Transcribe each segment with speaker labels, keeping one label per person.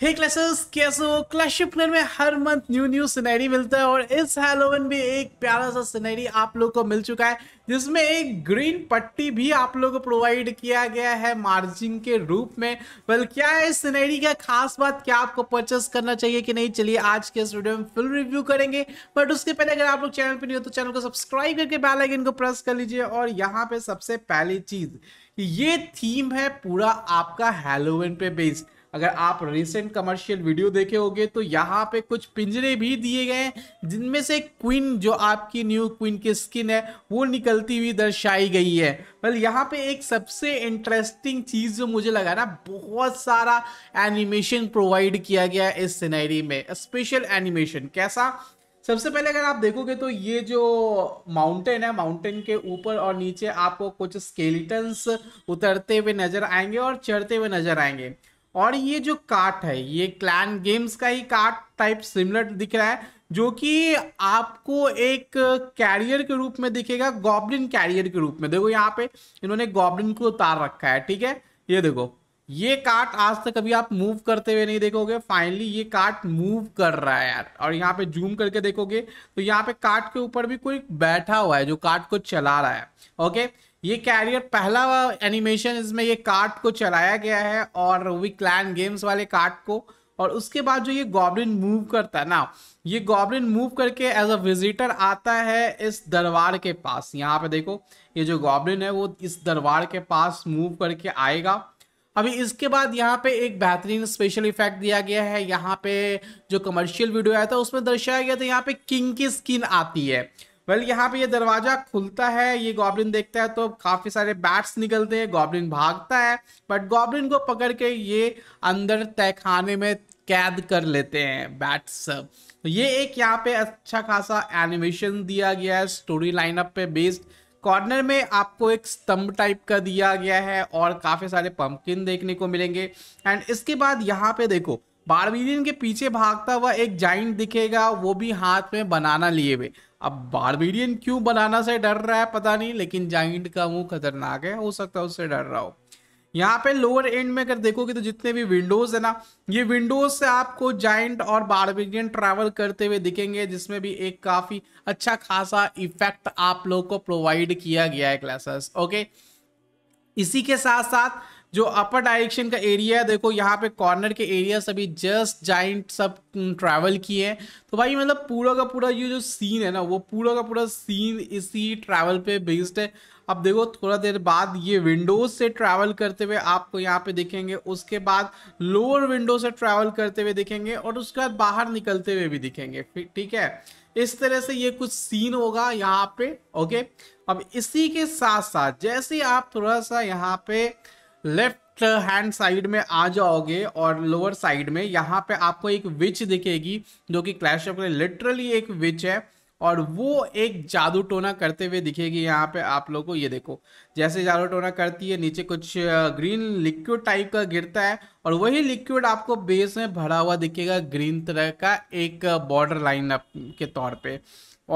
Speaker 1: हे classes कैसे हो clash player में हर मंथ न्यू न्यू सिनेरी मिलता है और इस हेलोवन भी एक प्यारा सा सिनेरी आप लोग को मिल चुका है जिसमें एक ग्रीन पट्टी भी आप लोग को प्रोवाइड किया गया है मार्जिन के रूप में वेल क्या है इस सिनेरी का खास बात क्या आपको परचेस करना चाहिए कि नहीं चलिए आज के स्टूडियो में फुल रिव्यू करेंगे बट उसके पहले अगर आप लोग चैनल पर नहीं हो तो चैनल को सब्सक्राइब करके बैलाइकिन को प्रेस कर लीजिए और यहाँ पे सबसे पहली चीज ये थीम है पूरा आपका हेलोवन पे बेस्ड अगर आप रिसेंट कमर्शियल वीडियो देखे होंगे तो यहाँ पे कुछ पिंजरे भी दिए गए हैं जिनमें से क्वीन जो आपकी न्यू क्वीन की स्किन है वो निकलती हुई दर्शाई गई है वेल यहाँ पे एक सबसे इंटरेस्टिंग चीज़ जो मुझे लगा ना बहुत सारा एनिमेशन प्रोवाइड किया गया है इस सिनेरी में स्पेशल एनिमेशन कैसा सबसे पहले अगर आप देखोगे तो ये जो माउंटेन है माउंटेन के ऊपर और नीचे आपको कुछ स्केलेटन्स उतरते हुए नजर आएंगे और चढ़ते हुए नजर आएंगे और ये जो कार्ट है ये क्लैन गेम्स का ही कार्ट टाइप सिमिलर दिख रहा है जो कि आपको एक कैरियर के रूप में दिखेगा गॉबलिन कैरियर के रूप में देखो यहाँ पे इन्होंने गॉबलिन को उतार रखा है ठीक है ये देखो ये कार्ट आज तक कभी आप मूव करते हुए नहीं देखोगे फाइनली ये कार्ट मूव कर रहा है यार और यहाँ पे जूम करके देखोगे तो यहाँ पे कार्ट के ऊपर भी कोई बैठा हुआ है जो कार्ट को चला रहा है ओके ये कैरियर पहला एनिमेशन इसमें ये कार्ट को चलाया गया है और वी क्लैन गेम्स वाले कार्ट को और उसके बाद जो ये गॉबलिन मूव करता है ना ये गॉबलिन मूव करके एज अ विजिटर आता है इस दरबार के पास यहाँ पे देखो ये जो गॉबलिन है वो इस दरबार के पास मूव करके आएगा अभी इसके बाद यहाँ पे एक बेहतरीन स्पेशल इफेक्ट दिया गया है यहाँ पे जो कमर्शियल वीडियो आया था उसमें दर्शाया गया था यहाँ पे किंग की स्किन आती है वेल well, यहाँ पे ये दरवाजा खुलता है ये गॉबलिन देखता है तो काफी सारे बैट्स निकलते हैं गॉबलिन भागता है बट गॉबलिन को पकड़ के ये अंदर तहखाने में कैद कर लेते हैं बैट्स तो ये एक यहाँ पे अच्छा खासा एनिमेशन दिया गया है स्टोरी लाइनअप पे बेस्ड कॉर्नर में आपको एक स्तंभ टाइप का दिया गया है और काफ़ी सारे पंपकिन देखने को मिलेंगे एंड इसके बाद यहाँ पे देखो बारबेरियन के पीछे भागता हुआ एक जाइंट दिखेगा वो भी हाथ में बनाना लिए हुए अब बारबेरियन क्यों बनाना से डर रहा है पता नहीं लेकिन जाइंट का मुंह खतरनाक है हो सकता है उससे डर रहा हो यहाँ पे लोअर एंड में अगर देखोगे तो जितने भी विंडोज है ना ये विंडोज से आपको जाइंट और बारबेरियन ट्रैवल करते हुए दिखेंगे जिसमें भी एक काफी अच्छा खासा इफेक्ट आप लोग को प्रोवाइड किया गया है क्लासेस ओके इसी के साथ साथ जो अपर डायरेक्शन का एरिया है देखो यहाँ पे कॉर्नर के एरिया सभी जस्ट जाइंट सब ट्रैवल हम्म, किए हैं तो भाई मतलब पूरा का पूरा ये जो सीन है ना वो पूरा का पूरा सीन इसी ट्रैवल पे बेस्ड है अब देखो थोड़ा देर बाद ये विंडोज से ट्रैवल करते हुए आपको यहाँ पे दिखेंगे उसके बाद लोअर विंडो से ट्रैवल करते हुए दिखेंगे और उसके बाद बाहर निकलते हुए भी दिखेंगे ठीक है इस तरह से ये कुछ सीन होगा यहाँ पे ओके अब इसी के साथ साथ जैसे आप थोड़ा सा यहाँ पे लेफ्ट हैंड साइड में आ जाओगे और लोअर साइड में यहाँ पे आपको एक विच दिखेगी जो कि क्लैश ऑफ लिटरली एक विच है और वो एक जादू टोना करते हुए दिखेगी यहाँ पे आप लोगों को ये देखो जैसे जादू टोना करती है नीचे कुछ ग्रीन लिक्विड टाइप का गिरता है और वही लिक्विड आपको बेस में भरा हुआ दिखेगा ग्रीन तरह का एक बॉर्डर लाइन के तौर पे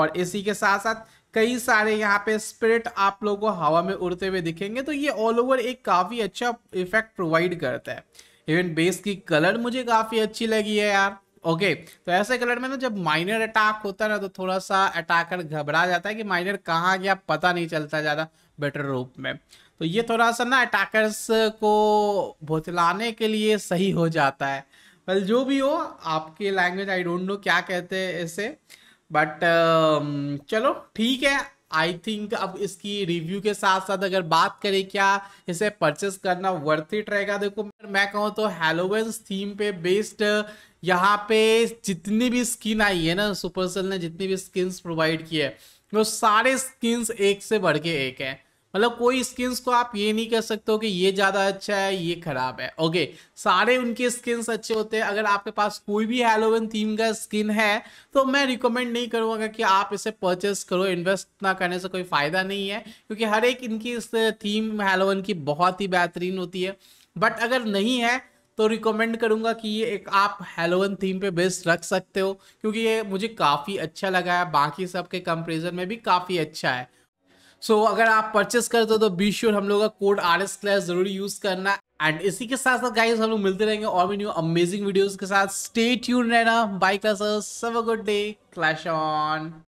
Speaker 1: और इसी के साथ साथ कई सारे यहाँ पे स्प्रिट आप लोगों को हवा में उड़ते हुए दिखेंगे तो ये ऑल ओवर एक काफ़ी अच्छा इफेक्ट प्रोवाइड करता है इवन बेस की कलर मुझे काफ़ी अच्छी लगी है यार ओके okay, तो ऐसे कलर में ना जब माइनर अटैक होता है ना तो थोड़ा सा अटैकर घबरा जाता है कि माइनर कहाँ गया पता नहीं चलता ज़्यादा बेटर रूप में तो ये थोड़ा सा ना अटैकर्स को भुतलाने के लिए सही हो जाता है वेल जो भी हो आपके लैंग्वेज आई डोंट नो क्या कहते हैं इसे बट um, चलो ठीक है आई थिंक अब इसकी रिव्यू के साथ साथ अगर बात करें क्या इसे परचेस करना वर्थ इट रहेगा देखो मैं कहूँ तो हेलोवेंस थीम पे बेस्ड यहाँ पे जितनी भी स्किन आई है ना सुपरसेल ने जितनी भी स्किन्स प्रोवाइड की है वो तो सारे स्किन्स एक से बढ़ के एक है मतलब कोई स्किन्स को आप ये नहीं कह सकते हो कि ये ज़्यादा अच्छा है ये खराब है ओके सारे उनके स्किन्स अच्छे होते हैं अगर आपके पास कोई भी हेलोविन थीम का स्किन है तो मैं रिकमेंड नहीं करूँगा कि आप इसे परचेस करो इन्वेस्ट ना करने से कोई फ़ायदा नहीं है क्योंकि हर एक इनकी इस थीम हेलोविन की बहुत ही बेहतरीन होती है बट अगर नहीं है तो रिकमेंड करूंगा कि ये एक आप हेलोवन थीम पे बेस रख सकते हो क्योंकि ये मुझे काफ़ी अच्छा लगा है बाकी सब के कंपेरिजन में भी काफ़ी अच्छा है सो so, अगर आप परचेस करते हो तो बी श्योर हम लोग का कोड आर एस क्लैश जरूर यूज करना एंड इसी के साथ साथ गाइस हम लोग मिलते रहेंगे और भी न्यू अमेजिंग वीडियोस के साथ स्टे ट्यून रहना बाय क्लासर्स सब a good day clash on